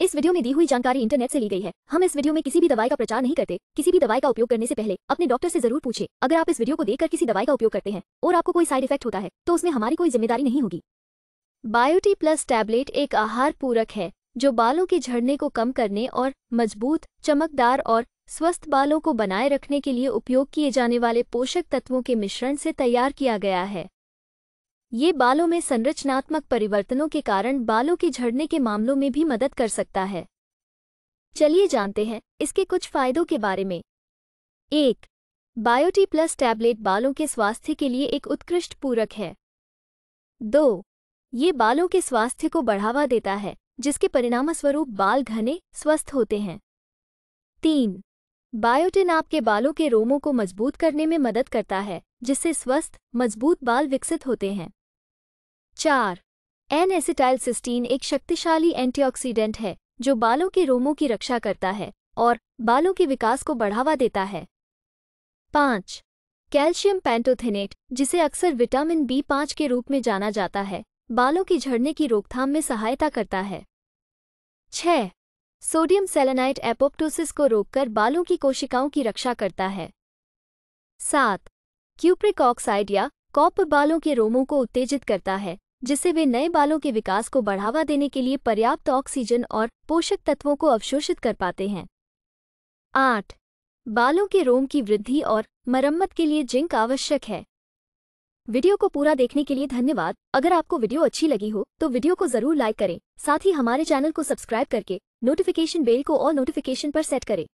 इस वीडियो में दी हुई जानकारी इंटरनेट से ली गई है हम इस वीडियो में किसी भी दवाई का प्रचार नहीं करते किसी भी दवाई का उपयोग करने से पहले अपने डॉक्टर से जरूर पूछे अगर आप इस वीडियो को देखकर किसी दवाई का उपयोग करते हैं और आपको कोई साइड इफेक्ट होता है तो उसमें हमारी कोई जिम्मेदारी नहीं होगी बायोटी प्लस टैबलेट एक आहार पूरक है जो बालों के झड़ने को कम करने और मजबूत चमकदार और स्वस्थ बालों को बनाए रखने के लिए उपयोग किए जाने वाले पोषक तत्वों के मिश्रण से तैयार किया गया है ये बालों में संरचनात्मक परिवर्तनों के कारण बालों के झड़ने के मामलों में भी मदद कर सकता है चलिए जानते हैं इसके कुछ फायदों के बारे में एक बायोटी प्लस टैबलेट बालों के स्वास्थ्य के लिए एक उत्कृष्ट पूरक है दो ये बालों के स्वास्थ्य को बढ़ावा देता है जिसके परिणामस्वरूप बाल घने स्वस्थ होते हैं तीन बायोटिन आपके बालों के रोमों को मजबूत करने में मदद करता है जिससे स्वस्थ मजबूत बाल विकसित होते हैं चार एन एसिटाइल सिस्टीन एक शक्तिशाली एंटीऑक्सीडेंट है जो बालों के रोमों की रक्षा करता है और बालों के विकास को बढ़ावा देता है पाँच कैल्शियम पैंटोथेनेट जिसे अक्सर विटामिन बी पाँच के रूप में जाना जाता है बालों की झड़ने की रोकथाम में सहायता करता है छह सोडियम सेलेनाइट एपोप्टोसिस को रोककर बालों की कोशिकाओं की रक्षा करता है सात क्यूप्रिक ऑक्साइड या कॉप बालों के रोमों को उत्तेजित करता है जिससे वे नए बालों के विकास को बढ़ावा देने के लिए पर्याप्त ऑक्सीजन और पोषक तत्वों को अवशोषित कर पाते हैं आठ बालों के रोम की वृद्धि और मरम्मत के लिए जिंक आवश्यक है वीडियो को पूरा देखने के लिए धन्यवाद अगर आपको वीडियो अच्छी लगी हो तो वीडियो को जरूर लाइक करें साथ ही हमारे चैनल को सब्सक्राइब करके नोटिफिकेशन बेल को और नोटिफिकेशन पर सेट करें